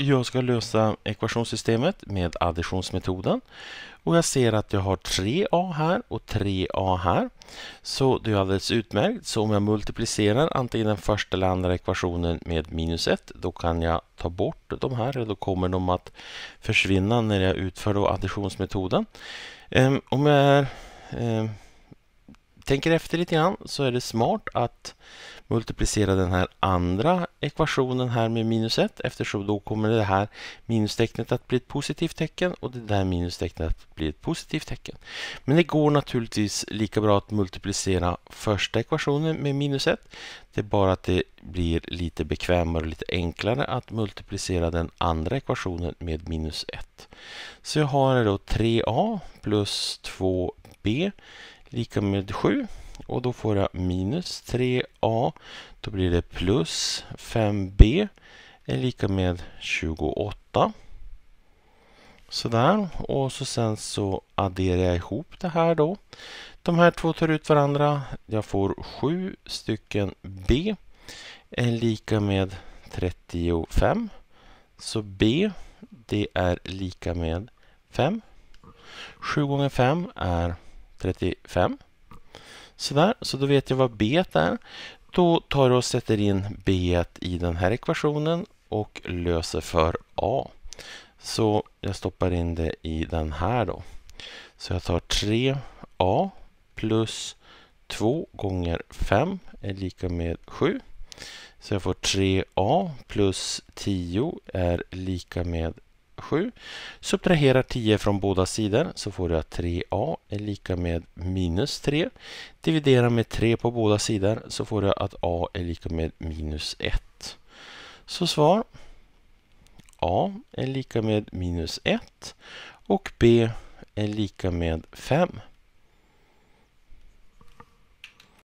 Jag ska lösa ekvationssystemet med additionsmetoden. Och jag ser att jag har 3a här och 3a här. Så det är alldeles utmärkt. Så om jag multiplicerar antingen den första eller andra ekvationen med minus 1, då kan jag ta bort de här, då kommer de att försvinna när jag utför additionsmetoden. Ehm, om jag är ehm, tänker efter lite grann så är det smart att multiplicera den här andra ekvationen här med minus 1 eftersom då kommer det här minustecknet att bli ett positivt tecken och det där minustecknet att bli ett positivt tecken. Men det går naturligtvis lika bra att multiplicera första ekvationen med minus 1. Det är bara att det blir lite bekvämare och lite enklare att multiplicera den andra ekvationen med minus 1. Så jag har då 3a plus 2b lika med 7 och då får jag minus 3a. Då blir det plus 5b är lika med 28. Sådär, och så sen så adderar jag ihop det här då. De här två tar ut varandra. Jag får 7 stycken b är lika med 35. Så b det är lika med 5. 7 gånger 5 är 35. Sådär, så då vet jag vad b är. Då tar jag och sätter in b i den här ekvationen och löser för a. Så jag stoppar in det i den här då. Så jag tar 3a plus 2 gånger 5 är lika med 7. Så jag får 3a plus 10 är lika med 7. Subtraherar 10 från båda sidor så får du att 3a är lika med minus 3. Dividera med 3 på båda sidor så får du att a är lika med minus 1. Så svar a är lika med minus 1 och b är lika med 5.